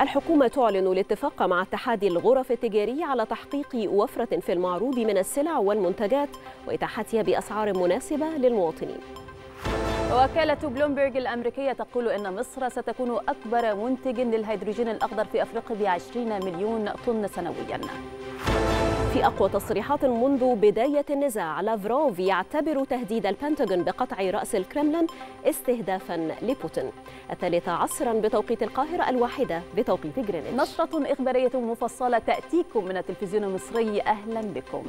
الحكومة تعلن الاتفاق مع اتحاد الغرف التجارية على تحقيق وفرة في المعروض من السلع والمنتجات وإتاحتها بأسعار مناسبة للمواطنين وكالة بلومبرج الأمريكية تقول أن مصر ستكون أكبر منتج للهيدروجين الأخضر في أفريقيا ب 20 مليون طن سنوياً في أقوى تصريحات منذ بداية النزاع لافروف يعتبر تهديد البنتاغون بقطع رأس الكرملين استهدافا لبوتين الثالثة عصرا بتوقيت القاهرة الواحدة بتوقيت غرينتش نشرة إخبارية مفصلة تأتيكم من التلفزيون المصري أهلا بكم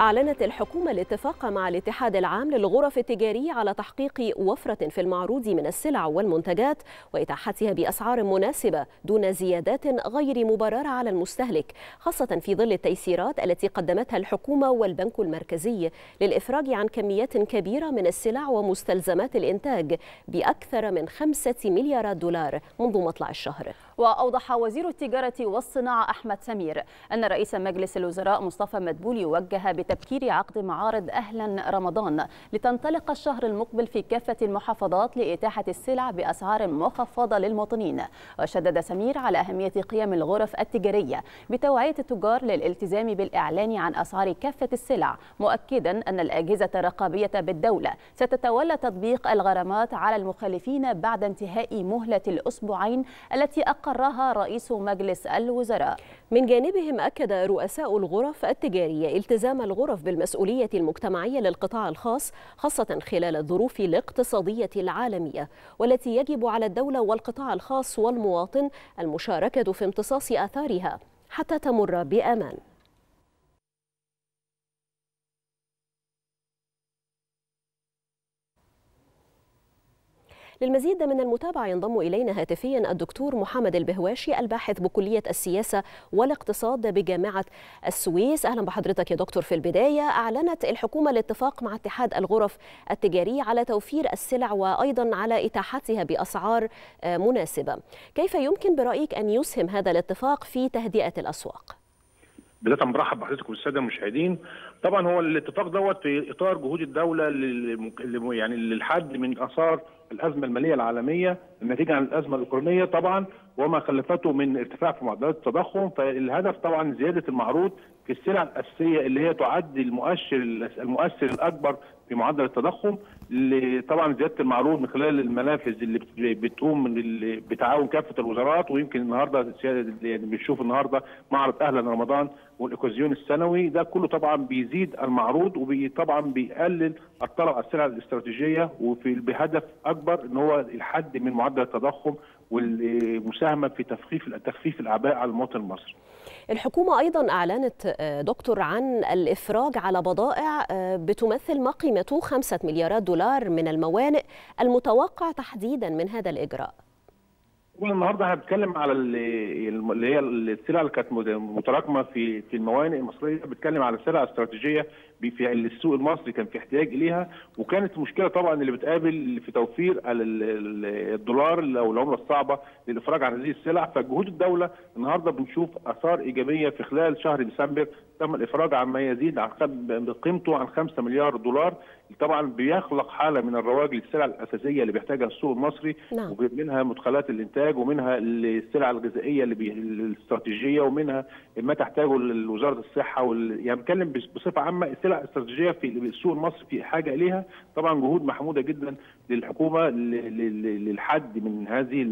أعلنت الحكومة الاتفاق مع الاتحاد العام للغرف التجارية على تحقيق وفرة في المعروض من السلع والمنتجات وإتاحتها بأسعار مناسبة دون زيادات غير مبررة على المستهلك خاصة في ظل التيسيرات التي قدمتها الحكومة والبنك المركزي للإفراج عن كميات كبيرة من السلع ومستلزمات الإنتاج بأكثر من خمسة مليارات دولار منذ مطلع الشهر وأوضح وزير التجارة والصناعة أحمد سمير أن رئيس مجلس الوزراء مصطفى مدبولي وجه تبكير عقد معارض أهلا رمضان لتنطلق الشهر المقبل في كافة المحافظات لإتاحة السلع بأسعار مخفضة للمواطنين وشدد سمير على أهمية قيم الغرف التجارية بتوعية التجار للالتزام بالإعلان عن أسعار كافة السلع مؤكدا أن الأجهزة الرقابية بالدولة ستتولى تطبيق الغرامات على المخالفين بعد انتهاء مهلة الأسبوعين التي أقرها رئيس مجلس الوزراء من جانبهم أكد رؤساء الغرف التجارية التزام الغرف بالمسؤولية المجتمعية للقطاع الخاص خاصة خلال الظروف الاقتصادية العالمية والتي يجب على الدولة والقطاع الخاص والمواطن المشاركة في امتصاص آثارها حتى تمر بأمان للمزيد من المتابعة ينضم إلينا هاتفيا الدكتور محمد البهواشي الباحث بكلية السياسة والاقتصاد بجامعة السويس أهلا بحضرتك يا دكتور في البداية أعلنت الحكومة الاتفاق مع اتحاد الغرف التجارية على توفير السلع وأيضا على إتاحتها بأسعار آه، مناسبة كيف يمكن برأيك أن يسهم هذا الاتفاق في تهدئة الأسواق؟ بدايه مرحب بحضرتك والساده المشاهدين طبعا هو الاتفاق دوت في اطار جهود الدوله يعني للحد من اثار الازمه الماليه العالميه الناتجه عن الازمه الاوكرانيه طبعا وما خلفته من ارتفاع في معدلات التضخم فالهدف طبعا زياده المعروض في السلع الاساسيه اللي هي تعد المؤشر المؤثر الاكبر في معدل التضخم طبعا زياده المعروض من خلال المنافذ اللي بتقوم من بتعاون كافه الوزارات ويمكن النهارده السياده يعني بنشوف النهارده معرض اهلا رمضان والايكوزيون السنوي ده كله طبعا بيزيد المعروض وطبعا بيقلل الطلب على السلع الاستراتيجيه وفي بهدف اكبر ان هو الحد من معدل التضخم والمساهمه في تخفيف تخفيف الاعباء على المواطن المصري. الحكومه ايضا اعلنت آه، دكتور عن الافراج على بضائع آه، بتمثل ما قيمته 5 مليارات دولار من الموانئ المتوقع تحديدا من هذا الاجراء. طبعا النهارده بنتكلم على اللي هي السلع اللي كانت متراكمه في في الموانئ المصريه بتكلم على سلع استراتيجيه في السوق المصري كان في احتياج اليها وكانت المشكله طبعا اللي بتقابل في توفير الدولار او العمله الصعبه للافراج عن هذه السلع فجهود الدوله النهارده بنشوف اثار ايجابيه في خلال شهر ديسمبر تم الافراج عن ما يزيد عن قيمته عن 5 مليار دولار طبعا بيخلق حاله من الرواج للسلع الاساسيه اللي بيحتاجها السوق المصري نعم. ومنها مدخلات الانتاج ومنها السلع الغذائيه اللي بي... الاستراتيجيه ومنها ما تحتاجه وزاره الصحه وال... يعني بتكلم بصفه عامه السلع الاستراتيجيه في السوق المصري في حاجه اليها طبعا جهود محموده جدا للحكومه ل... ل... للحد من هذه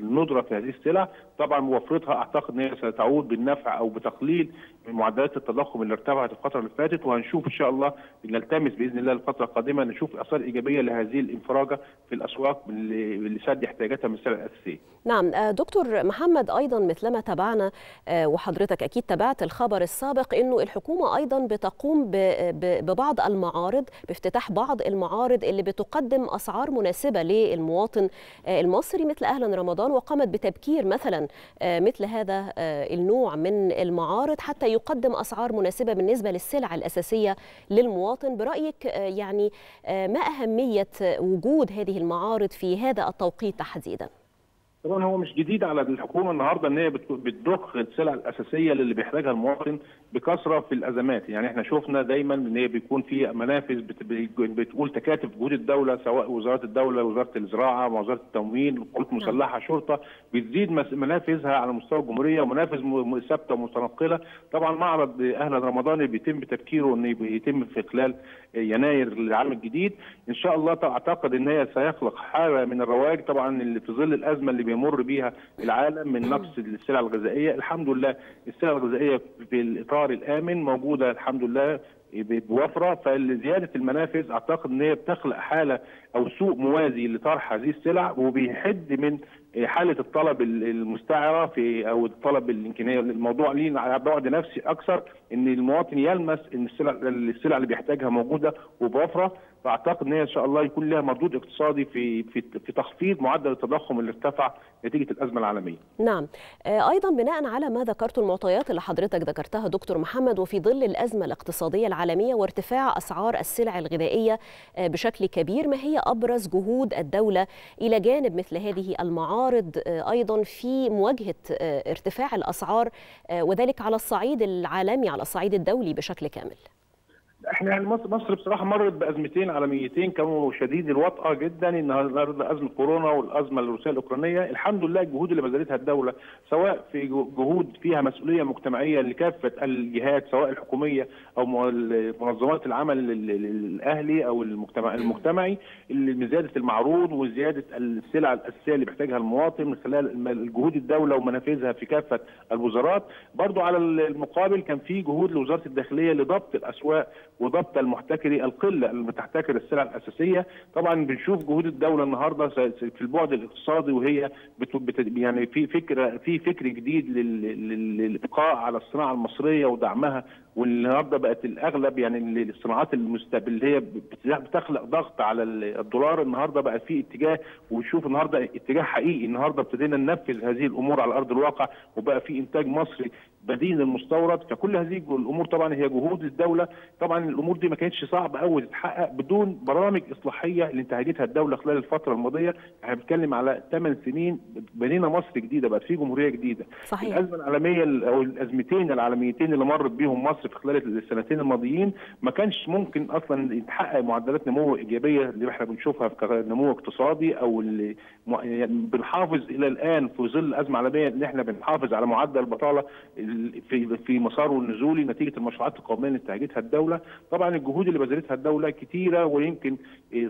الندره في هذه السلع طبعا وفرتها اعتقد ان هي ستعود بالنفع او بتقليل معدلات التضخم اللي ارتفعت الفتره اللي فاتت وهنشوف ان شاء الله نلتمس باذن الله الفتره القادمه نشوف اثار ايجابيه لهذه الانفراجه في الاسواق لسد احتياجاتها من السلع الاساسيه. نعم آه، دكتور محمد ايضا مثلما تابعنا آه، وحضرتك اكيد تابعت الخبر السابق انه الحكومه ايضا بتقوم ببعض المعارض بافتتاح بعض المعارض اللي بتقدم اسعار مناسبه للمواطن آه، المصري مثل اهلا رمضان وقامت بتبكير مثلا مثل هذا النوع من المعارض حتى يقدم أسعار مناسبة بالنسبة للسلع الأساسية للمواطن برأيك آه، يعني آه، ما أهمية وجود هذه المعارض في هذا التوقيت تحديداً؟ طبعا هو مش جديد على الحكومه النهارده ان هي بتضخ السلع الاساسيه اللي بيحتاجها المواطن بكثره في الازمات، يعني احنا شفنا دايما ان هي بيكون في منافذ بتقول تكاتف جهود الدوله سواء وزاره الدوله، وزاره الزراعه، وزاره التموين، قوات نعم. مسلحه، شرطه، بتزيد منافذها على مستوى الجمهوريه ومنافذ ثابته ومتنقله، طبعا معرض اهلا رمضان بيتم تفكيره ان يتم في خلال يناير للعام الجديد ان شاء الله اعتقد ان هي سيخلق حاله من الرواج طبعا اللي في ظل الازمه اللي بيمر بيها العالم من نقص السلع الغذائيه الحمد لله السلع الغذائيه في الاطار الامن موجوده الحمد لله بوفره فزياده المنافذ اعتقد ان هي بتخلق حاله او سوق موازي لطرح هذه السلع وبيحد من حاله الطلب المستعره في او الطلب الامكانيه الموضوع ليه على بعد نفسي اكثر ان المواطن يلمس ان السلع السلع اللي بيحتاجها موجوده وبوفره فاعتقد ان هي ان شاء الله يكون لها مردود اقتصادي في في في تخفيض معدل التضخم اللي ارتفع نتيجه الازمه العالميه. نعم، آه، ايضا بناء على ما ذكرت المعطيات اللي حضرتك ذكرتها دكتور محمد وفي ظل الازمه الاقتصاديه العالميه وارتفاع اسعار السلع الغذائيه آه، بشكل كبير، ما هي ابرز جهود الدوله الى جانب مثل هذه المعارض آه، ايضا في مواجهه ارتفاع الاسعار وذلك على الصعيد العالمي على الصعيد الدولي بشكل كامل؟ احنا يعني مصر مصر بصراحه مرت بازمتين عالميتين كانوا شديد الوطأه جدا النهارده ازمه كورونا والازمه الروسيه الاوكرانيه الحمد لله الجهود اللي بذلتها الدوله سواء في جهود فيها مسؤوليه مجتمعيه لكافه الجهات سواء الحكوميه او منظمات العمل الاهلي او المجتمع المجتمعي اللي زياده المعروض وزياده السلع الاساسيه اللي بيحتاجها المواطن من خلال جهود الدوله ومنافذها في كافه الوزارات برضو على المقابل كان في جهود لوزاره الداخليه لضبط الاسواق وضبط المحتكري القله اللي بتحتكر السلع الاساسيه طبعا بنشوف جهود الدوله النهارده في البعد الاقتصادي وهي يعني في فكره في فكر جديد للابقاء على الصناعه المصريه ودعمها والنهارده بقت الاغلب يعني الصناعات هي بتخلق ضغط على الدولار النهارده بقى في اتجاه ونشوف النهارده اتجاه حقيقي النهارده ابتدينا ننفذ هذه الامور على ارض الواقع وبقى في انتاج مصري بديل المستورد فكل هذه الامور طبعا هي جهود الدوله طبعا الامور دي ما كانتش صعبه قوي تتحقق بدون برامج اصلاحيه اللي انتهجتها الدوله خلال الفتره الماضيه احنا بنتكلم على 8 سنين بنينا مصر جديده بقت في جمهوريه جديده صحيح الازمه العالميه او الازمتين العالميتين اللي مرت بيهم مصر في خلال السنتين الماضيين ما كانش ممكن اصلا يتحقق معدلات نمو ايجابيه اللي احنا بنشوفها في نمو اقتصادي او اللي يعني بنحافظ الى الان في ظل الازمه العالميه ان احنا بنحافظ على معدل البطاله في في مساره النزولي نتيجه المشروعات القوميه اللي انتهجتها الدوله، طبعا الجهود اللي بذلتها الدوله كثيره ويمكن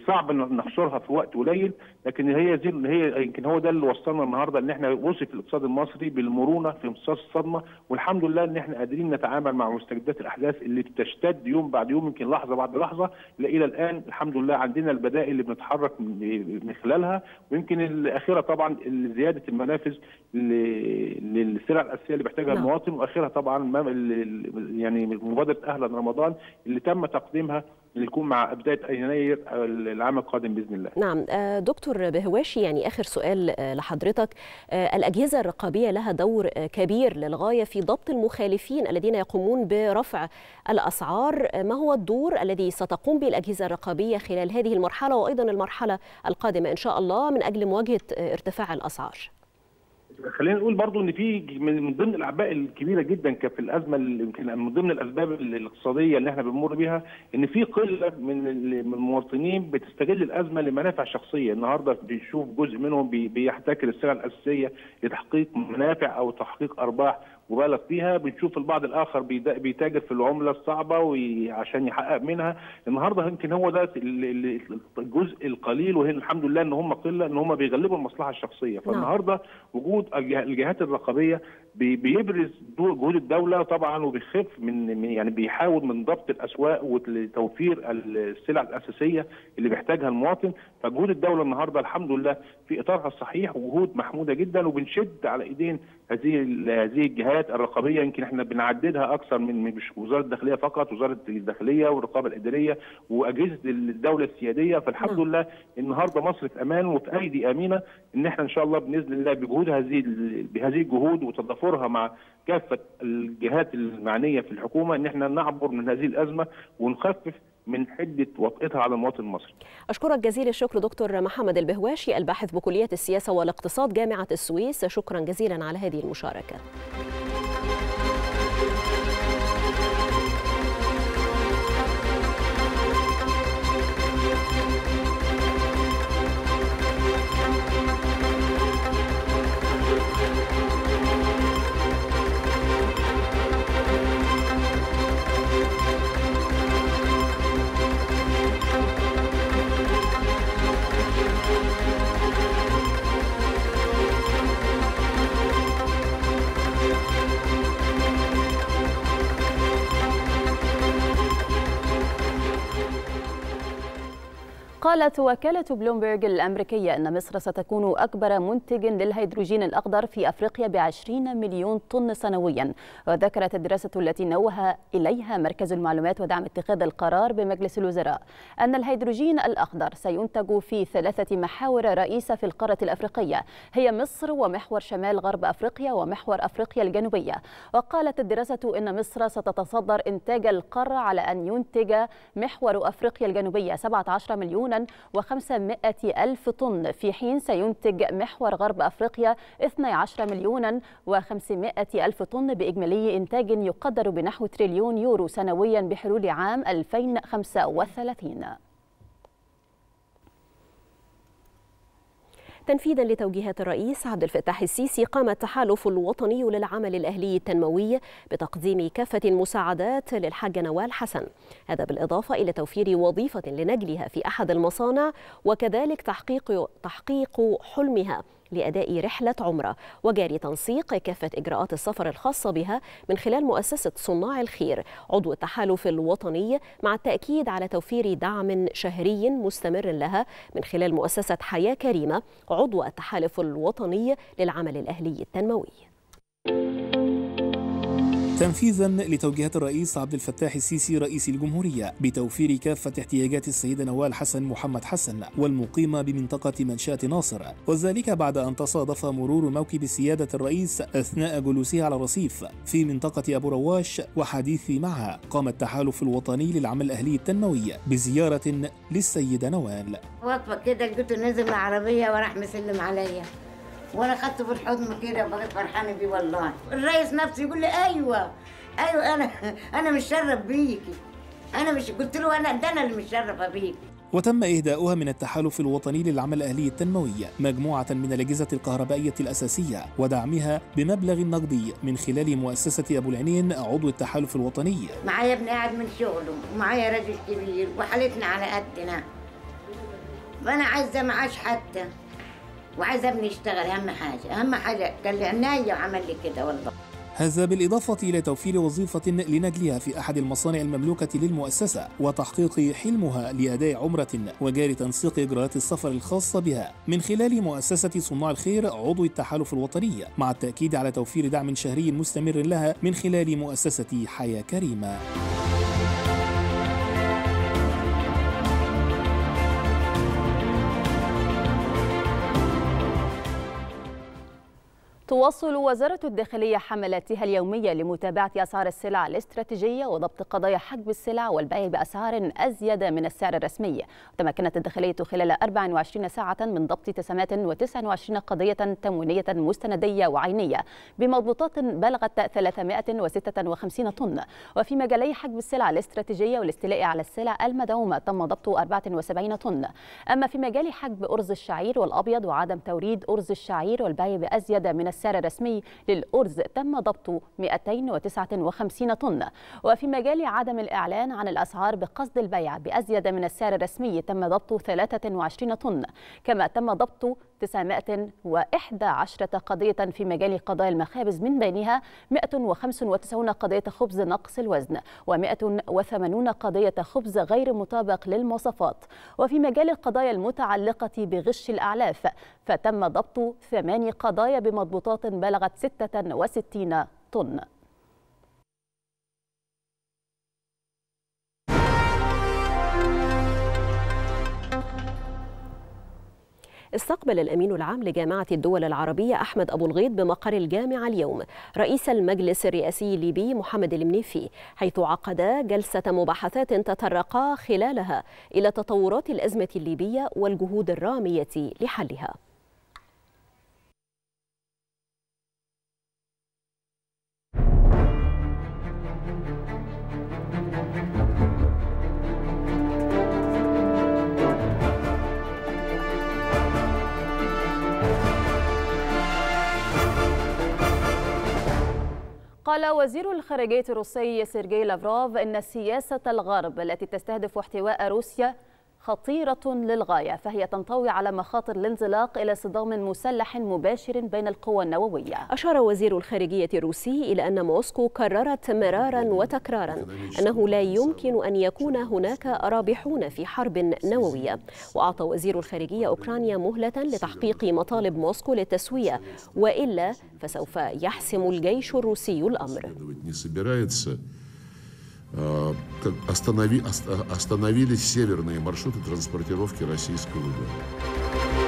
صعب ان نحصرها في وقت قليل، لكن هي زي هي يمكن هو ده اللي وصلنا النهارده ان احنا وصف الاقتصاد المصري بالمرونه في امتصاص الصدمه، والحمد لله ان احنا قادرين نتعامل مع مستجدات الاحداث اللي بتشتد يوم بعد يوم يمكن لحظه بعد لحظه، الى الان الحمد لله عندنا البدائل اللي بنتحرك من خلالها، ويمكن الاخيره طبعا زياده المنافذ للسلع الاساسيه اللي بيحتاجها نعم. المواطن واخرها طبعا يعني مبادره اهلا رمضان اللي تم تقديمها اللي يكون مع بدايه يناير العام القادم باذن الله. نعم آه، دكتور بهواشي يعني اخر سؤال آه، لحضرتك آه، الاجهزه الرقابيه لها دور كبير للغايه في ضبط المخالفين الذين يقومون برفع الاسعار، ما هو الدور الذي ستقوم به الاجهزه الرقابيه خلال هذه المرحله وايضا المرحله القادمه ان شاء الله من اجل مواجهه ارتفاع الاسعار؟ خلينا نقول برضو ان في من ضمن الاعباء الكبيره جدا كانت في الازمه يمكن من ضمن الاسباب الاقتصاديه اللي احنا بنمر بيها ان في قله من المواطنين بتستغل الازمه لمنافع شخصيه النهارده بنشوف جزء منهم بيحتكر السلع الاساسيه لتحقيق منافع او تحقيق ارباح مبالغ فيها بنشوف البعض الاخر بيتاجر في العمله الصعبه عشان يحقق منها النهارده يمكن هو ده الجزء القليل وهي الحمد لله ان هم قله ان هم بيغلبوا المصلحه الشخصيه نعم. فالنهارده وجود الجهات الرقابيه بيبرز دور جهود الدوله طبعا وبيخف من يعني بيحاول من ضبط الاسواق وتوفير السلع الاساسيه اللي بيحتاجها المواطن فجهود الدوله النهارده الحمد لله في اطارها الصحيح وجهود محموده جدا وبنشد على ايدين هذه هذه الجهات الرقابيه يمكن احنا بنعددها اكثر من مش وزاره الداخليه فقط وزاره الداخليه والرقابه الاداريه واجهزه الدوله السياديه فالحمد لله النهارده مصر في امان وفي ايدي امينه ان احنا ان شاء الله باذن الله بجهود هذه بهذه الجهود وتضافر ننشرها مع كافه الجهات المعنيه في الحكومه ان احنا نعبر من هذه الازمه ونخفف من حده وطئتها على المواطن المصري. اشكرك جزيل الشكر دكتور محمد البهواشي الباحث بكليه السياسه والاقتصاد جامعه السويس شكرا جزيلا على هذه المشاركه. قالت وكالة بلومبرج الأمريكية أن مصر ستكون أكبر منتج للهيدروجين الأخضر في أفريقيا ب 20 مليون طن سنويا وذكرت الدراسة التي نوه إليها مركز المعلومات ودعم اتخاذ القرار بمجلس الوزراء أن الهيدروجين الأخضر سينتج في ثلاثة محاور رئيسة في القارة الأفريقية هي مصر ومحور شمال غرب أفريقيا ومحور أفريقيا الجنوبية وقالت الدراسة أن مصر ستتصدر إنتاج القارة على أن ينتج محور أفريقيا الجنوبية 17 مليونا و500 ألف طن في حين سينتج محور غرب أفريقيا 12 مليونا و500 ألف طن بإجمالي إنتاج يقدر بنحو تريليون يورو سنويا بحلول عام 2035 تنفيذا لتوجيهات الرئيس عبد الفتاح السيسي قام التحالف الوطني للعمل الأهلي التنموي بتقديم كافة المساعدات للحاج نوال حسن هذا بالإضافة إلى توفير وظيفة لنجلها في أحد المصانع وكذلك تحقيق, تحقيق حلمها لأداء رحلة عمرة وجاري تنسيق كافة إجراءات السفر الخاصة بها من خلال مؤسسة صناع الخير عضو التحالف الوطني مع التأكيد على توفير دعم شهري مستمر لها من خلال مؤسسة حياة كريمة عضو التحالف الوطني للعمل الأهلي التنموي تنفيذا لتوجيهات الرئيس عبد الفتاح السيسي رئيس الجمهورية بتوفير كافة احتياجات السيدة نوال حسن محمد حسن والمقيمة بمنطقة منشاة ناصر وذلك بعد أن تصادف مرور موكب سيادة الرئيس أثناء جلوسه على الرصيف في منطقة أبو رواش وحديثه معها قام التحالف الوطني للعمل الأهلي التنموي بزيارة للسيدة نوال وقفة كده لقيته نزل العربية وراح مسلم عليا وانا اخدته في الحضن كده بقيت فرحانه بيه والله الرئيس نفسه يقول لي ايوه ايوه انا انا متشرف بيكي انا مش قلت له انا ده انا اللي متشرفه بيكي وتم إهداؤها من التحالف الوطني للعمل الأهلي التنموي مجموعة من الأجهزة الكهربائية الأساسية ودعمها بمبلغ نقدي من خلال مؤسسة أبو العنين عضو التحالف الوطني معايا ابن قاعد من شغله ومعايا راجل كبير وحالتنا على قدنا فأنا عايزة معاش حتى وعايز ابني يشتغل اهم حاجه اهم حاجه قال لي عنايه وعمل لي كده والله هذا بالإضافة إلى توفير وظيفة لنجلها في أحد المصانع المملوكة للمؤسسة وتحقيق حلمها لأداء عمرة وجاري تنسيق إجراءات السفر الخاصة بها من خلال مؤسسة صناع الخير عضو التحالف الوطني مع التأكيد على توفير دعم شهري مستمر لها من خلال مؤسسة حياة كريمة. تواصل وزارة الداخلية حملاتها اليومية لمتابعة أسعار السلع الاستراتيجية وضبط قضايا حجب السلع والبيع بأسعار أزيد من السعر الرسمي تمكنت الداخلية خلال 24 ساعة من ضبط 929 قضية تموينية مستندية وعينية بمضبوطات بلغت 356 طن وفي مجالي حجب السلع الاستراتيجية والاستيلاء على السلع المدعومة تم ضبط 74 طن أما في مجال حجب أرز الشعير والأبيض وعدم توريد أرز الشعير والبيع بأزيد من السعر السعر الرسمي للأرز تم ضبط 259 طن وفي مجال عدم الإعلان عن الأسعار بقصد البيع بأزيد من السعر الرسمي تم ضبط 23 طن كما تم ضبط 911 قضية في مجال قضايا المخابز من بينها 195 قضية خبز نقص الوزن و180 قضية خبز غير مطابق للمواصفات وفي مجال القضايا المتعلقة بغش الأعلاف فتم ضبط ثماني قضايا بمضبوطات بلغت 66 طن استقبل الأمين العام لجامعة الدول العربية أحمد أبو الغيد بمقر الجامعة اليوم رئيس المجلس الرئاسي الليبي محمد المنيفي حيث عقدا جلسة مباحثات تطرقا خلالها إلى تطورات الأزمة الليبية والجهود الرامية لحلها قال وزير الخارجية الروسي سيرجي لافروف إن سياسة الغرب التي تستهدف احتواء روسيا خطيرة للغاية فهي تنطوي على مخاطر الانزلاق إلى صدام مسلح مباشر بين القوى النووية أشار وزير الخارجية الروسي إلى أن موسكو كررت مرارا وتكرارا أنه لا يمكن أن يكون هناك رابحون في حرب نووية وأعطى وزير الخارجية أوكرانيا مهلة لتحقيق مطالب موسكو للتسوية وإلا فسوف يحسم الجيش الروسي الأمر Э, останови, э, остановились северные маршруты транспортировки российского угля.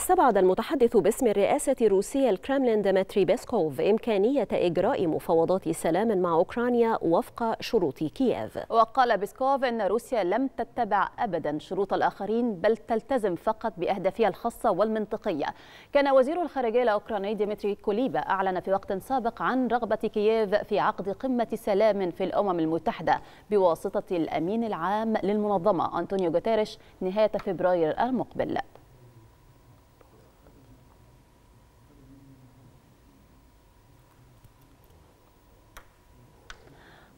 استبعد المتحدث باسم الرئاسة الروسية الكرملين ديمتري بيسكوف إمكانية إجراء مفاوضات سلام مع أوكرانيا وفق شروط كييف وقال بيسكوف أن روسيا لم تتبع أبدا شروط الآخرين بل تلتزم فقط بأهدافها الخاصة والمنطقية كان وزير الخارجية الأوكراني ديمتري كوليبا أعلن في وقت سابق عن رغبة كييف في عقد قمة سلام في الأمم المتحدة بواسطة الأمين العام للمنظمة أنطونيو جوتيريش نهاية فبراير المقبل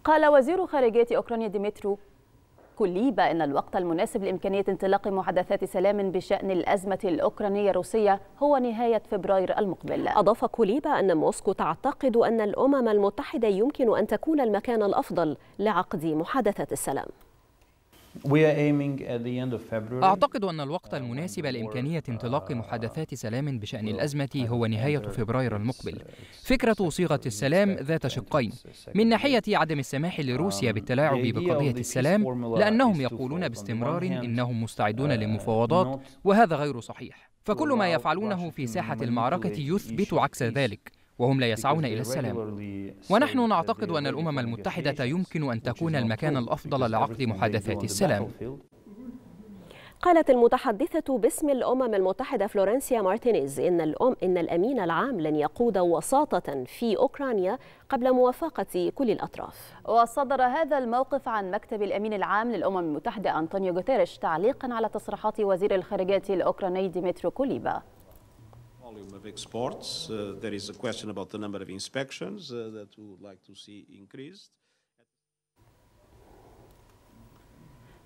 قال وزير خارجية أوكرانيا ديمترو كليبا أن الوقت المناسب لإمكانية انطلاق محادثات سلام بشأن الأزمة الأوكرانية الروسية هو نهاية فبراير المقبل أضاف كليبا أن موسكو تعتقد أن الأمم المتحدة يمكن أن تكون المكان الأفضل لعقد محادثات السلام أعتقد أن الوقت المناسب لإمكانية انطلاق محادثات سلام بشأن الأزمة هو نهاية فبراير المقبل. فكرة صيغة السلام ذات شقين، من ناحية عدم السماح لروسيا um, بالتلاعب بقضية السلام لأنهم يقولون باستمرار إنهم مستعدون للمفاوضات uh, وهذا غير صحيح. فكل ما يفعلونه في ساحة المعركة يثبت عكس ذلك. وهم لا يسعون إلى السلام ونحن نعتقد أن الأمم المتحدة يمكن أن تكون المكان الأفضل لعقد محادثات السلام قالت المتحدثة باسم الأمم المتحدة فلورنسيا مارتينيز إن, الأم إن الأمين العام لن يقود وساطة في أوكرانيا قبل موافقة كل الأطراف وصدر هذا الموقف عن مكتب الأمين العام للأمم المتحدة أنطونيو غوتيريش تعليقا على تصريحات وزير الخارجية الأوكراني ديمترو كوليبا volume of exports. Uh, there is a question about the number of inspections uh, that we would like to see increased.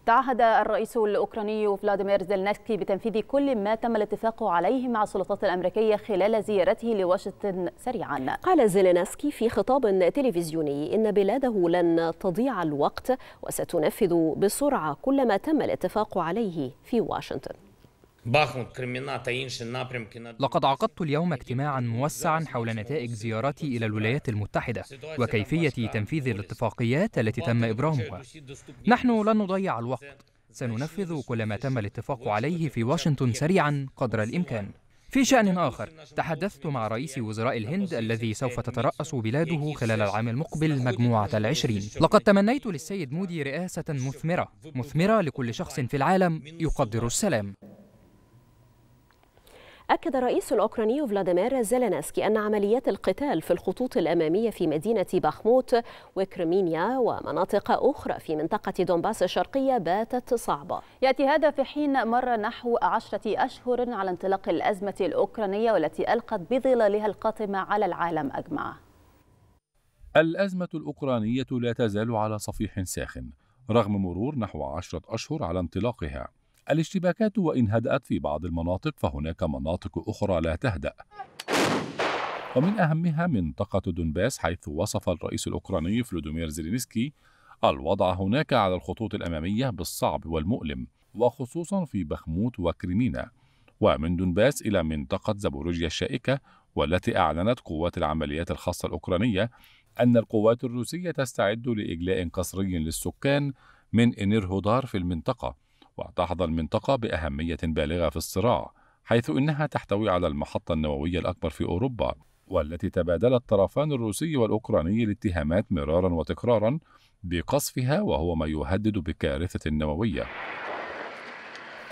تعهد الرئيس الأوكراني فلاديمير زيلنسكي بتنفيذ كل ما تم الاتفاق عليه مع السلطات الأمريكية خلال زيارته لواشنطن سريعا قال زيلنسكي في خطاب تلفزيوني إن بلاده لن تضيع الوقت وستنفذ بسرعة كل ما تم الاتفاق عليه في واشنطن لقد عقدت اليوم اجتماعا موسعا حول نتائج زيارتي إلى الولايات المتحدة وكيفية تنفيذ الاتفاقيات التي تم إبرامها. نحن لن نضيع الوقت، سننفذ كل ما تم الاتفاق عليه في واشنطن سريعا قدر الإمكان. في شأن آخر، تحدثت مع رئيس وزراء الهند الذي سوف تترأس بلاده خلال العام المقبل مجموعة العشرين لقد تمنيت للسيد مودي رئاسة مثمرة مثمرة لكل شخص في العالم يقدر السلام أكد الرئيس الأوكراني فلاديمير زيلينسكي أن عمليات القتال في الخطوط الأمامية في مدينة باخموت وكريمينيا ومناطق أخرى في منطقة دونباس الشرقية باتت صعبة يأتي هذا في حين مر نحو عشرة أشهر على انطلاق الأزمة الأوكرانية والتي ألقت بظلالها القاتمة على العالم أجمع الأزمة الأوكرانية لا تزال على صفيح ساخن رغم مرور نحو عشرة أشهر على انطلاقها الاشتباكات وإن هدأت في بعض المناطق فهناك مناطق أخرى لا تهدأ ومن أهمها منطقة دونباس حيث وصف الرئيس الأوكراني فلوديمير زيلينسكي الوضع هناك على الخطوط الأمامية بالصعب والمؤلم وخصوصا في بخموت وكريمينا ومن دونباس إلى منطقة زابوروجيا الشائكة والتي أعلنت قوات العمليات الخاصة الأوكرانية أن القوات الروسية تستعد لإجلاء قصري للسكان من إنيرهودار في المنطقة وتحظى المنطقة بأهمية بالغة في الصراع حيث إنها تحتوي على المحطة النووية الأكبر في أوروبا والتي تبادل الطرفان الروسي والأوكراني الاتهامات مرارا وتكرارا بقصفها وهو ما يهدد بكارثة نووية.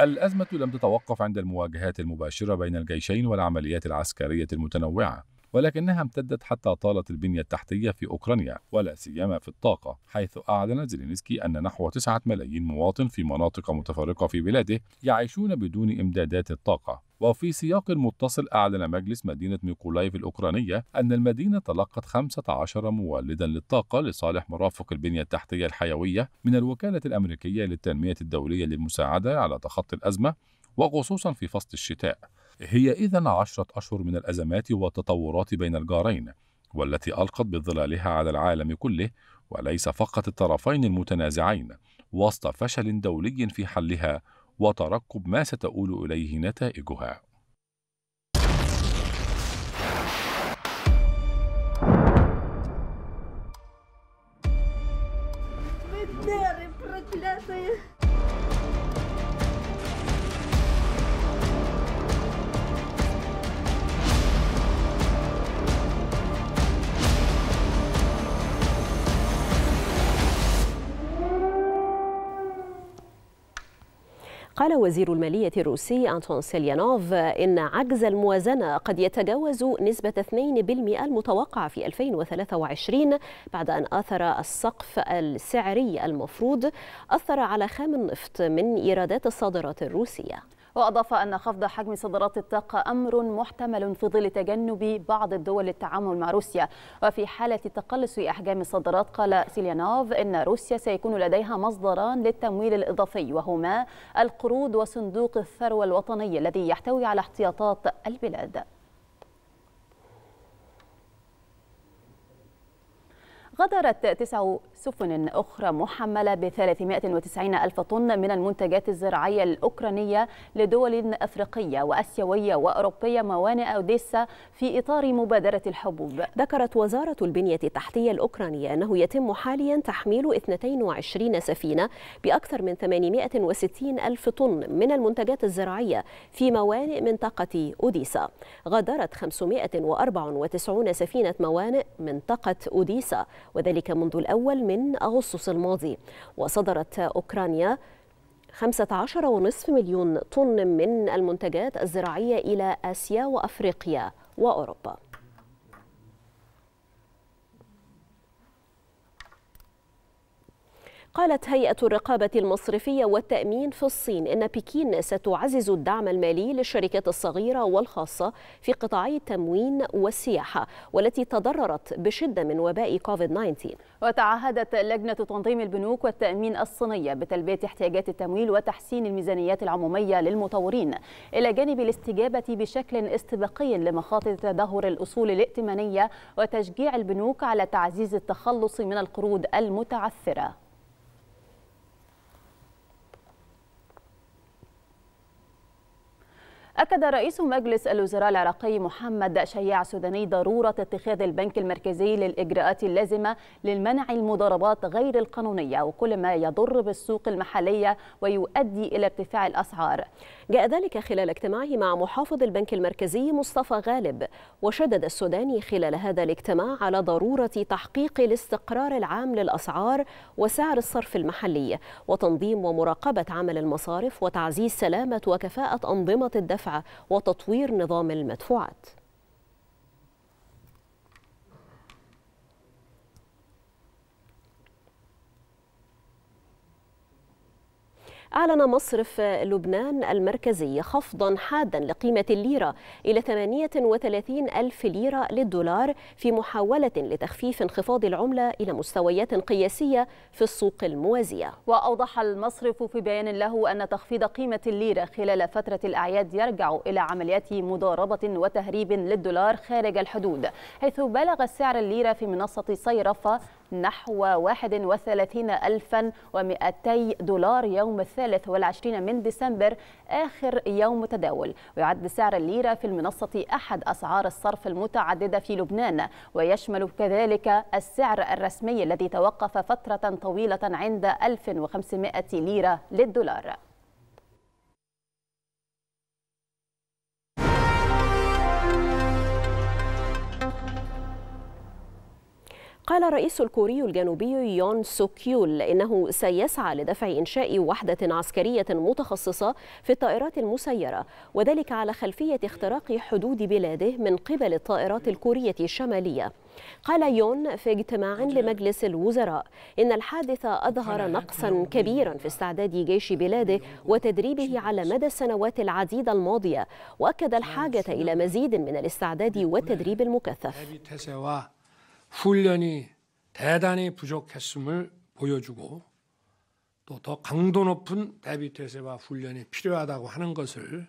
الأزمة لم تتوقف عند المواجهات المباشرة بين الجيشين والعمليات العسكرية المتنوعة ولكنها امتدت حتى طالت البنية التحتية في أوكرانيا ولا سيما في الطاقة حيث أعلن زيلينسكي أن نحو 9 ملايين مواطن في مناطق متفرقة في بلاده يعيشون بدون إمدادات الطاقة وفي سياق متصل أعلن مجلس مدينة ميكولايف الأوكرانية أن المدينة تلقت 15 مولدا للطاقة لصالح مرافق البنية التحتية الحيوية من الوكالة الأمريكية للتنمية الدولية للمساعدة على تخطي الأزمة وخصوصا في فصل الشتاء هي إذا عشرة أشهر من الأزمات والتطورات بين الجارين والتي ألقت بظلالها على العالم كله وليس فقط الطرفين المتنازعين وسط فشل دولي في حلها وترقب ما ستؤول إليه نتائجها Yeah. قال وزير المالية الروسي أنتون سيليانوف إن عجز الموازنة قد يتجاوز نسبة 2% المتوقعة في 2023 بعد أن آثر السقف السعري المفروض أثر على خام النفط من إيرادات الصادرات الروسية وأضاف أن خفض حجم صادرات الطاقة أمر محتمل في ظل تجنب بعض الدول التعامل مع روسيا وفي حالة تقلص أحجام الصادرات قال سيليانوف أن روسيا سيكون لديها مصدران للتمويل الإضافي وهما القروض وصندوق الثروة الوطني الذي يحتوي على احتياطات البلاد غادرت تسع سفن أخرى محملة ب 390 ألف طن من المنتجات الزراعية الأوكرانية لدول أفريقية وأسيوية وأوروبية موانئ أوديسا في إطار مبادرة الحبوب ذكرت وزارة البنية التحتية الأوكرانية أنه يتم حاليا تحميل 22 سفينة بأكثر من 860 ألف طن من المنتجات الزراعية في موانئ منطقة أوديسا غادرت 594 سفينة موانئ منطقة أوديسا وذلك منذ الأول من أغسطس الماضي وصدرت أوكرانيا 15.5 مليون طن من المنتجات الزراعية إلى آسيا وأفريقيا وأوروبا قالت هيئة الرقابة المصرفية والتأمين في الصين إن بكين ستعزز الدعم المالي للشركات الصغيرة والخاصة في قطاعي التموين والسياحة والتي تضررت بشدة من وباء كوفيد 19 وتعهدت لجنة تنظيم البنوك والتأمين الصينية بتلبية احتياجات التمويل وتحسين الميزانيات العمومية للمطورين إلى جانب الاستجابة بشكل استباقي لمخاطر تدهور الأصول الائتمانية وتشجيع البنوك على تعزيز التخلص من القروض المتعثرة أكد رئيس مجلس الوزراء العراقي محمد شياع سوداني ضرورة اتخاذ البنك المركزي للإجراءات اللازمة للمنع المضاربات غير القانونية وكل ما يضر بالسوق المحلية ويؤدي إلى ارتفاع الأسعار جاء ذلك خلال اجتماعه مع محافظ البنك المركزي مصطفى غالب وشدد السوداني خلال هذا الاجتماع على ضرورة تحقيق الاستقرار العام للأسعار وسعر الصرف المحلي وتنظيم ومراقبة عمل المصارف وتعزيز سلامة وكفاءة أنظمة الدفع وتطوير نظام المدفوعات أعلن مصرف لبنان المركزي خفضا حادا لقيمة الليرة إلى 38 ألف ليرة للدولار في محاولة لتخفيف انخفاض العملة إلى مستويات قياسية في السوق الموازية وأوضح المصرف في بيان له أن تخفيض قيمة الليرة خلال فترة الأعياد يرجع إلى عمليات مضاربة وتهريب للدولار خارج الحدود حيث بلغ سعر الليرة في منصة صيرفة نحو 31200 دولار يوم الثالث والعشرين من ديسمبر آخر يوم متداول ويعد سعر الليرة في المنصة أحد أسعار الصرف المتعددة في لبنان ويشمل كذلك السعر الرسمي الذي توقف فترة طويلة عند 1500 ليرة للدولار قال الرئيس الكوري الجنوبي يون سوكيول إنه سيسعى لدفع إنشاء وحدة عسكرية متخصصة في الطائرات المسيرة وذلك على خلفية اختراق حدود بلاده من قبل الطائرات الكورية الشمالية قال يون في اجتماع لمجلس الوزراء إن الحادث أظهر نقصا كبيرا في استعداد جيش بلاده وتدريبه على مدى السنوات العديدة الماضية وأكد الحاجة إلى مزيد من الاستعداد والتدريب المكثف 훈련이 대단히 부족했음을 보여주고 또 더 강도 높은 대비태세와 훈련이 필요하다고 하는 것을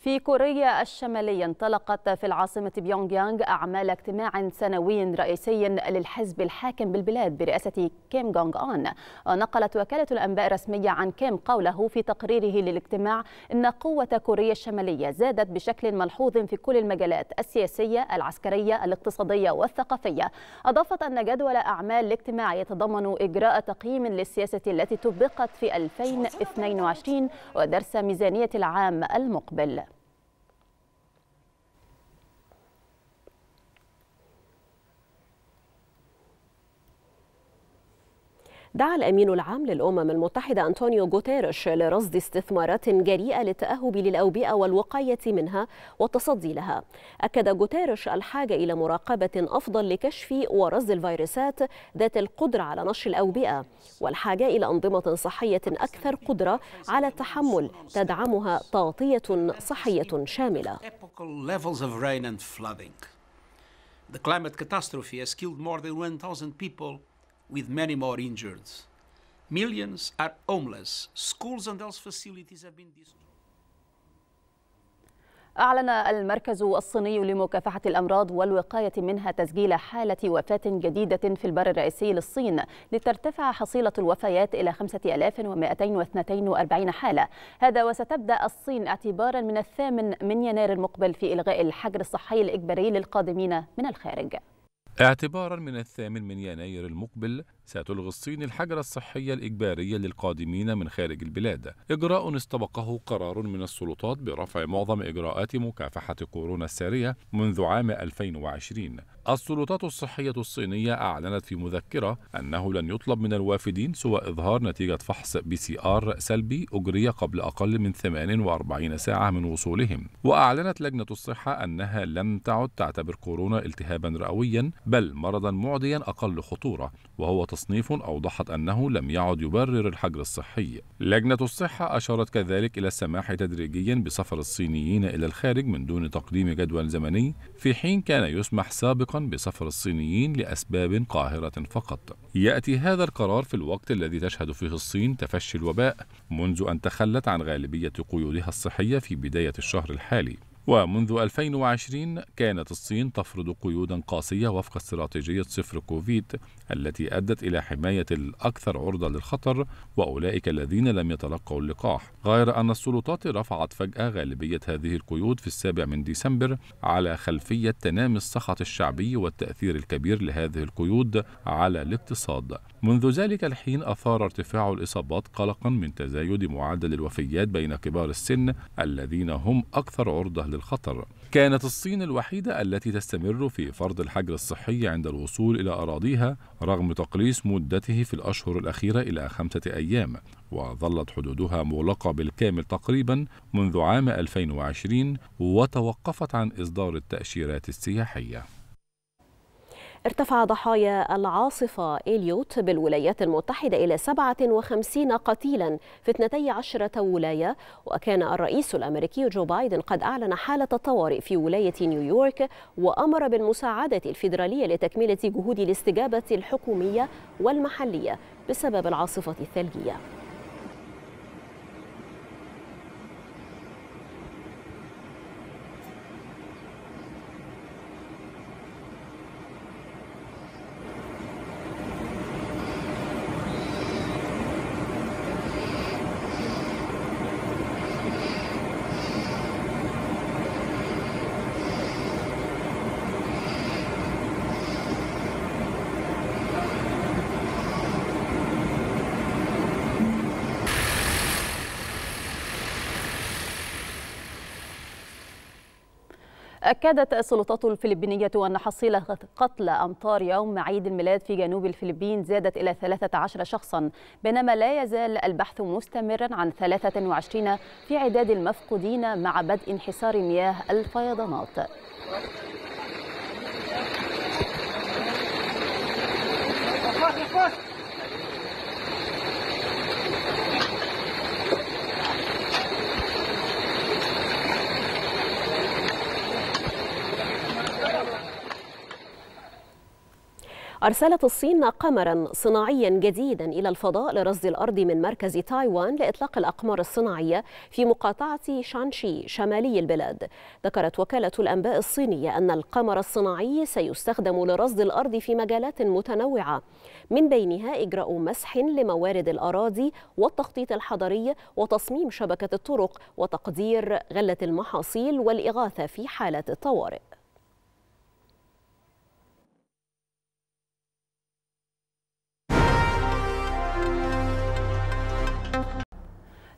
في كوريا الشمالية انطلقت في العاصمة بيونغ يانغ أعمال اجتماع سنوي رئيسي للحزب الحاكم بالبلاد برئاسة كيم جونغ آن نقلت وكالة الأنباء الرسمية عن كيم قوله في تقريره للاجتماع إن قوة كوريا الشمالية زادت بشكل ملحوظ في كل المجالات السياسية العسكرية الاقتصادية والثقافية أضافت أن جدول أعمال الاجتماع يتضمن إجراء تقييم للسياسة التي طبقت في 2022 ودرس ميزانية العام المقبل دعا الأمين العام للأمم المتحدة أنطونيو غوتيريش لرصد استثمارات جريئة للتأهب للأوبئة والوقاية منها والتصدي لها أكد غوتيريش الحاجة إلى مراقبة أفضل لكشف ورصد الفيروسات ذات القدرة على نشر الأوبئة والحاجة إلى أنظمة صحية أكثر قدرة على التحمل تدعمها تغطية صحية شاملة The climate catastrophe has killed more than 1,000 people with many more injured. Millions are homeless. Schools and health facilities have been destroyed. أعلن المركز الصيني لمكافحة الأمراض والوقاية منها تسجيل حالة وفاة جديدة في البر الرئيسي للصين لترتفع حصيلة الوفيات إلى 5242 حالة هذا وستبدأ الصين اعتبارا من الثامن من يناير المقبل في إلغاء الحجر الصحي الإجباري للقادمين من الخارج اعتبارا من الثامن من يناير المقبل ستلغي الصين الحجر الصحي الإجباري للقادمين من خارج البلاد إجراء استبقه قرار من السلطات برفع معظم إجراءات مكافحة كورونا السارية منذ عام 2020 السلطات الصحية الصينية أعلنت في مذكرة أنه لن يطلب من الوافدين سوى إظهار نتيجة فحص بي سي آر سلبي أجري قبل أقل من 48 ساعة من وصولهم وأعلنت لجنة الصحة أنها لم تعد تعتبر كورونا التهابا رئويا بل مرضا معديا أقل خطورة وهو تصنيف أوضحت أنه لم يعد يبرر الحجر الصحي لجنة الصحة أشارت كذلك إلى السماح تدريجيا بسفر الصينيين إلى الخارج من دون تقديم جدول زمني في حين كان يسمح سابقا بسفر الصينيين لأسباب قاهرة فقط يأتي هذا القرار في الوقت الذي تشهد فيه الصين تفشي الوباء منذ أن تخلت عن غالبية قيودها الصحية في بداية الشهر الحالي ومنذ 2020 كانت الصين تفرض قيودا قاسية وفق استراتيجية صفر كوفيد التي أدت إلى حماية الأكثر عرضة للخطر وأولئك الذين لم يتلقوا اللقاح غير أن السلطات رفعت فجأة غالبية هذه القيود في السابع من ديسمبر على خلفية تنامي السخط الشعبي والتأثير الكبير لهذه القيود على الاقتصاد منذ ذلك الحين أثار ارتفاع الإصابات قلقا من تزايد معدل الوفيات بين كبار السن الذين هم أكثر عرضة للخطر كانت الصين الوحيدة التي تستمر في فرض الحجر الصحي عند الوصول إلى أراضيها رغم تقليص مدته في الأشهر الأخيرة إلى خمسة أيام وظلت حدودها مغلقة بالكامل تقريبا منذ عام 2020 وتوقفت عن إصدار التأشيرات السياحية ارتفع ضحايا العاصفة إليوت بالولايات المتحدة إلى 57 قتيلا في 12 ولاية وكان الرئيس الأمريكي جو بايدن قد أعلن حالة الطوارئ في ولاية نيويورك وأمر بالمساعدة الفيدرالية لتكملة جهود الاستجابة الحكومية والمحلية بسبب العاصفة الثلجية أكدت السلطات الفلبينية أن حصيلة قتل أمطار يوم عيد الميلاد في جنوب الفلبين زادت إلى 13 شخصا بينما لا يزال البحث مستمرا عن 23 في عداد المفقودين مع بدء انحسار مياه الفيضانات أرسلت الصين قمرا صناعيا جديدا إلى الفضاء لرصد الأرض من مركز تايوان لإطلاق الأقمار الصناعية في مقاطعة شانشي شمالي البلاد ذكرت وكالة الأنباء الصينية أن القمر الصناعي سيستخدم لرصد الأرض في مجالات متنوعة من بينها إجراء مسح لموارد الأراضي والتخطيط الحضري وتصميم شبكة الطرق وتقدير غلة المحاصيل والإغاثة في حالة الطوارئ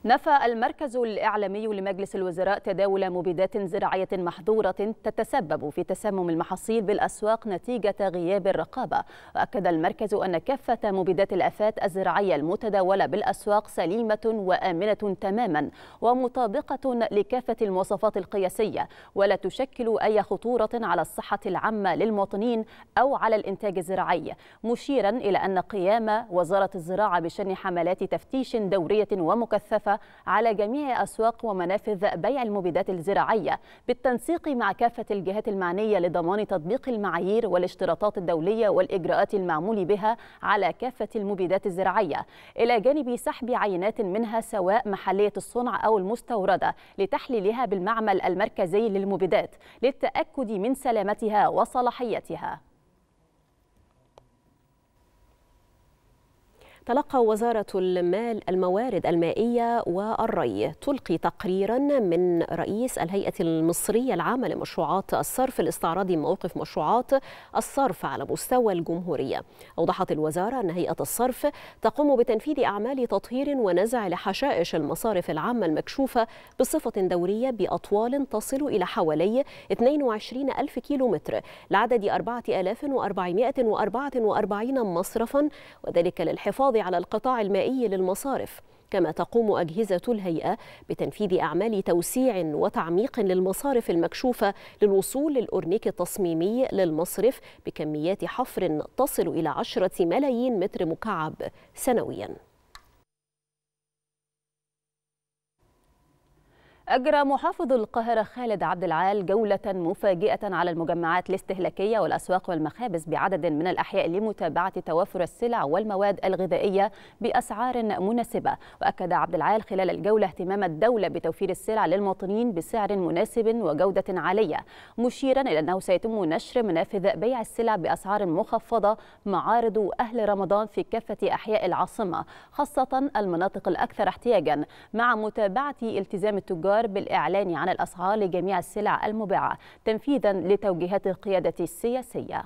نفى المركز الإعلامي لمجلس الوزراء تداول مبيدات زراعية محظورة تتسبب في تسمم المحاصيل بالأسواق نتيجة غياب الرقابة وأكد المركز أن كافة مبيدات الأفات الزراعية المتداولة بالأسواق سليمة وآمنة تماما ومطابقة لكافة المواصفات القياسية ولا تشكل أي خطورة على الصحة العامة للمواطنين أو على الإنتاج الزراعي مشيرا إلى أن قيام وزارة الزراعة بشن حملات تفتيش دورية ومكثفة المختلفة على جميع أسواق ومنافذ بيع المبيدات الزراعية بالتنسيق مع كافة الجهات المعنية لضمان تطبيق المعايير والاشتراطات الدولية والإجراءات المعمول بها على كافة المبيدات الزراعية إلى جانب سحب عينات منها سواء محلية الصنع أو المستوردة لتحليلها بالمعمل المركزي للمبيدات للتأكد من سلامتها وصلاحيتها تلقى وزارة المال الموارد المائية والري تلقي تقريرا من رئيس الهيئة المصرية العامة لمشروعات الصرف لاستعراض موقف مشروعات الصرف على مستوى الجمهورية أوضحت الوزارة أن هيئة الصرف تقوم بتنفيذ أعمال تطهير ونزع لحشائش المصارف العامة المكشوفة بصفة دورية بأطوال تصل إلى حوالي 22 ألف متر لعدد 4444 مصرفا وذلك للحفاظ على القطاع المائي للمصارف كما تقوم أجهزة الهيئة بتنفيذ أعمال توسيع وتعميق للمصارف المكشوفة للوصول للأورنيك التصميمي للمصرف بكميات حفر تصل إلى عشرة ملايين متر مكعب سنوياً أجرى محافظ القاهرة خالد عبد العال جولة مفاجئة على المجمعات الاستهلاكية والأسواق والمخابز بعدد من الأحياء لمتابعة توافر السلع والمواد الغذائية بأسعار مناسبة وأكد عبد العال خلال الجولة اهتمام الدولة بتوفير السلع للمواطنين بسعر مناسب وجودة عالية مشيرا إلى أنه سيتم نشر منافذ بيع السلع بأسعار مخفضة معارض أهل رمضان في كافة أحياء العاصمة خاصة المناطق الأكثر احتياجا مع متابعة التزام التجار التجار بالإعلان عن الأسعار لجميع السلع المباعة تنفيذا لتوجيهات القيادة السياسية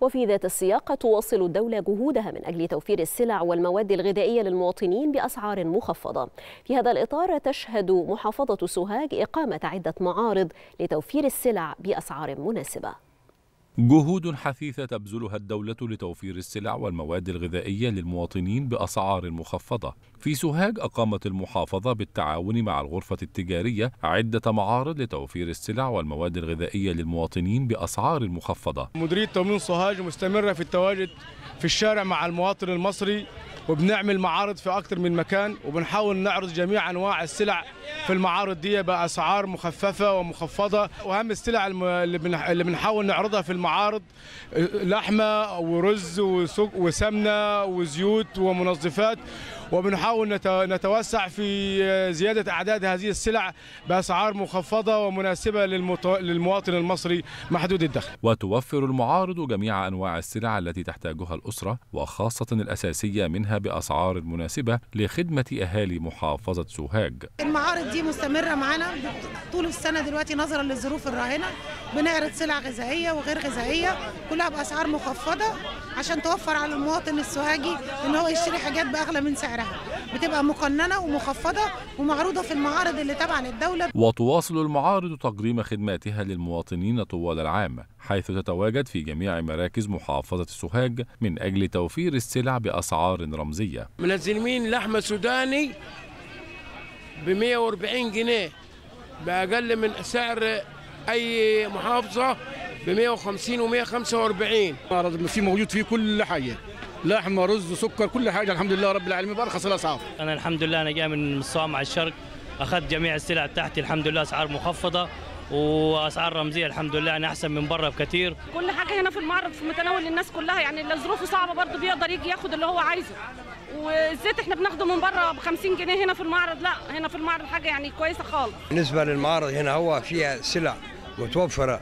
وفي ذات السياق تواصل الدولة جهودها من أجل توفير السلع والمواد الغذائية للمواطنين بأسعار مخفضة في هذا الإطار تشهد محافظة سوهاج إقامة عدة معارض لتوفير السلع بأسعار مناسبة جهود حثيثة تبذلها الدولة لتوفير السلع والمواد الغذائية للمواطنين بأسعار مخفضة في سوهاج أقامت المحافظة بالتعاون مع الغرفة التجارية عدة معارض لتوفير السلع والمواد الغذائية للمواطنين بأسعار مخفضة مديرية تموين سوهاج مستمرة في التواجد في الشارع مع المواطن المصري وبنعمل معارض في أكثر من مكان وبنحاول نعرض جميع أنواع السلع في المعارض دي بأسعار مخففة ومخفضة وأهم السلع اللي بنحاول نعرضها في المعارض لحمة ورز وسمنة وزيوت ومنظفات وبنحاول نتوسع في زيادة أعداد هذه السلع بأسعار مخفضة ومناسبة للمواطن المصري محدود الدخل وتوفر المعارض جميع أنواع السلع التي تحتاجها الأسرة وخاصة الأساسية منها بأسعار مناسبة لخدمة أهالي محافظة سوهاج المعارض دي مستمرة معانا طول السنة دلوقتي نظرا للظروف الراهنة بنعرض سلع غذائية وغير غذائية كلها بأسعار مخفضة عشان توفر على المواطن السوهاجي إن هو يشتري حاجات بأغلى من سعرها سعرها بتبقى مقننه ومخفضه ومعروضه في المعارض اللي تبع للدوله وتواصل المعارض تقديم خدماتها للمواطنين طوال العام حيث تتواجد في جميع مراكز محافظة سوهاج من أجل توفير السلع بأسعار رمزية منزلين لحمة سوداني ب 140 جنيه بأقل من سعر أي محافظة ب 150 و 145 المعرض في موجود فيه كل حاجة لحمه رز سكر كل حاجه الحمد لله رب العالمين بارخص الاسعار انا الحمد لله انا جاي من الصوامع الشرق اخذت جميع السلع بتاعتي الحمد لله اسعار مخفضه واسعار رمزيه الحمد لله يعني احسن من بره بكثير كل حاجه هنا في المعرض في متناول للناس كلها يعني اللي ظروفه صعبه برضه بيقدر يجي ياخد اللي هو عايزه والزيت احنا بناخده من بره ب 50 جنيه هنا في المعرض لا هنا في المعرض حاجه يعني كويسه خالص بالنسبه للمعرض هنا هو فيها سلع متوفره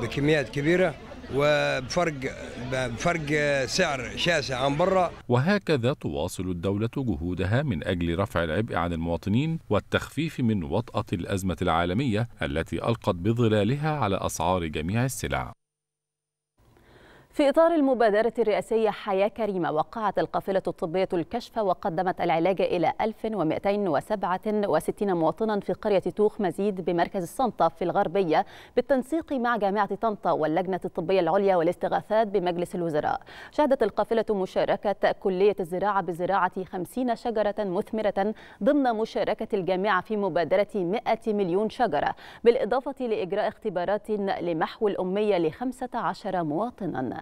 بكميات كبيره وبفرق بفرق سعر شاسع عن برا وهكذا تواصل الدولة جهودها من أجل رفع العبء عن المواطنين والتخفيف من وطأة الأزمة العالمية التي ألقت بظلالها على أسعار جميع السلع في إطار المبادرة الرئاسية حياة كريمة وقعت القافلة الطبية الكشف وقدمت العلاج إلى 1267 مواطنا في قرية توخ مزيد بمركز الصنطة في الغربية بالتنسيق مع جامعة طنطا واللجنة الطبية العليا والاستغاثات بمجلس الوزراء شهدت القافلة مشاركة كلية الزراعة بزراعة 50 شجرة مثمرة ضمن مشاركة الجامعة في مبادرة 100 مليون شجرة بالإضافة لإجراء اختبارات لمحو الأمية ل 15 مواطنا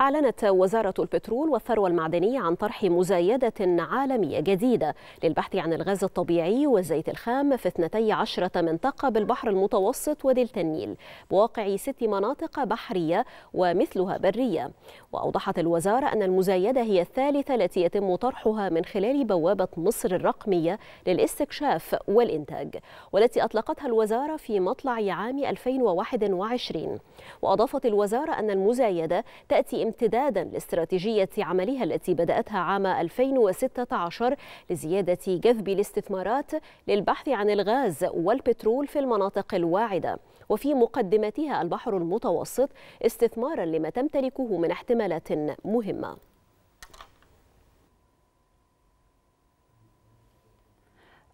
أعلنت وزارة البترول والثروة المعدنية عن طرح مزايدة عالمية جديدة للبحث عن الغاز الطبيعي والزيت الخام في 12 منطقة بالبحر المتوسط ودلتا النيل بواقع ست مناطق بحرية ومثلها برية وأوضحت الوزارة أن المزايدة هي الثالثة التي يتم طرحها من خلال بوابة مصر الرقمية للاستكشاف والإنتاج والتي أطلقتها الوزارة في مطلع عام 2021 وأضافت الوزارة أن المزايدة تأتي امتدادا لاستراتيجية عملها التي بدأتها عام 2016 لزيادة جذب الاستثمارات للبحث عن الغاز والبترول في المناطق الواعدة وفي مقدمتها البحر المتوسط استثمارا لما تمتلكه من احتمالات مهمة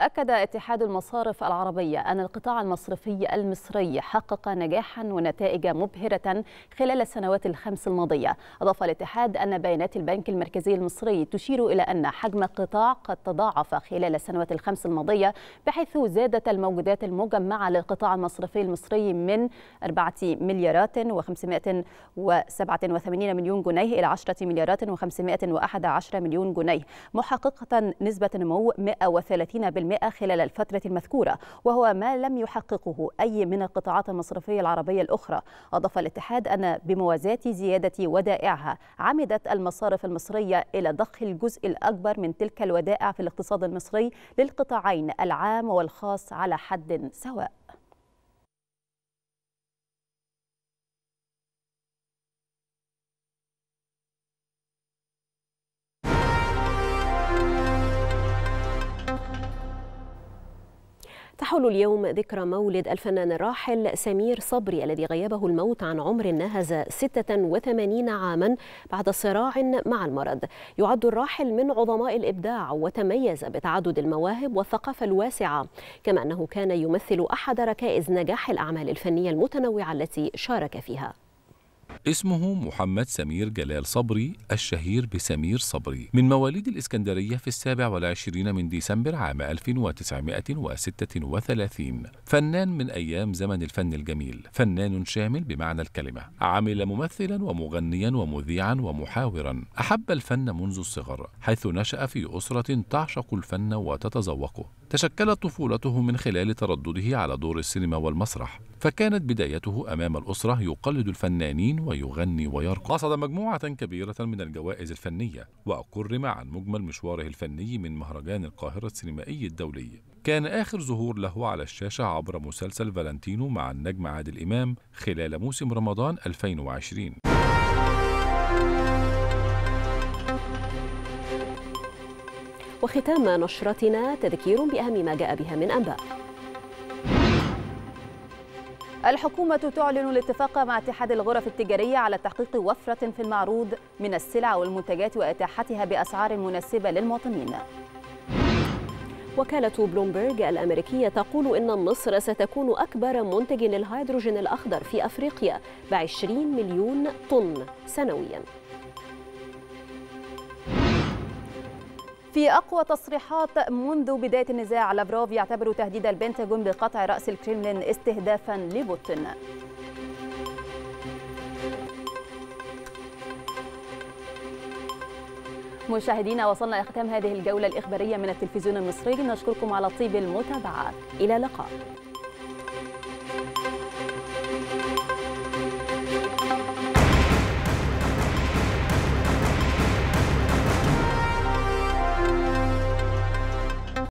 أكد اتحاد المصارف العربية أن القطاع المصرفي المصري حقق نجاحا ونتائج مبهرة خلال السنوات الخمس الماضية أضاف الاتحاد أن بيانات البنك المركزي المصري تشير إلى أن حجم القطاع قد تضاعف خلال السنوات الخمس الماضية بحيث زادت الموجودات المجمعة للقطاع المصرفي المصري من 4 مليارات و587 مليون جنيه إلى 10 مليارات و511 مليون جنيه محققة نسبة نمو 130% خلال الفترة المذكورة وهو ما لم يحققه أي من القطاعات المصرفية العربية الأخرى أضاف الاتحاد أن بموازاة زيادة ودائعها عمدت المصارف المصرية إلى ضخ الجزء الأكبر من تلك الودائع في الاقتصاد المصري للقطاعين العام والخاص على حد سواء تحل اليوم ذكرى مولد الفنان الراحل سمير صبري الذي غيبه الموت عن عمر نهز 86 عاما بعد صراع مع المرض يعد الراحل من عظماء الإبداع وتميز بتعدد المواهب والثقافة الواسعة كما أنه كان يمثل أحد ركائز نجاح الأعمال الفنية المتنوعة التي شارك فيها اسمه محمد سمير جلال صبري الشهير بسمير صبري من مواليد الإسكندرية في السابع والعشرين من ديسمبر عام 1936 فنان من أيام زمن الفن الجميل فنان شامل بمعنى الكلمة عمل ممثلا ومغنيا ومذيعا ومحاورا أحب الفن منذ الصغر حيث نشأ في أسرة تعشق الفن وتتذوقه تشكلت طفولته من خلال تردده على دور السينما والمسرح فكانت بدايته أمام الأسرة يقلد الفنانين ويغني ويرقص قصد مجموعة كبيرة من الجوائز الفنية وأكرم عن مجمل مشواره الفني من مهرجان القاهرة السينمائي الدولي كان آخر ظهور له على الشاشة عبر مسلسل فالنتينو مع النجم عادل إمام خلال موسم رمضان 2020 وختام نشرتنا تذكير بأهم ما جاء بها من أنباء الحكومة تعلن الاتفاق مع اتحاد الغرف التجارية على تحقيق وفرة في المعروض من السلع والمنتجات وإتاحتها بأسعار مناسبة للمواطنين وكالة بلومبرج الأمريكية تقول إن مصر ستكون أكبر منتج للهيدروجين الأخضر في أفريقيا ب 20 مليون طن سنوياً في أقوى تصريحات منذ بداية النزاع لافروف يعتبر تهديد البنتاغون بقطع رأس الكريملين استهدافا لبوتين مشاهدينا وصلنا ختام هذه الجولة الإخبارية من التلفزيون المصري نشكركم على طيب المتابعة إلى اللقاء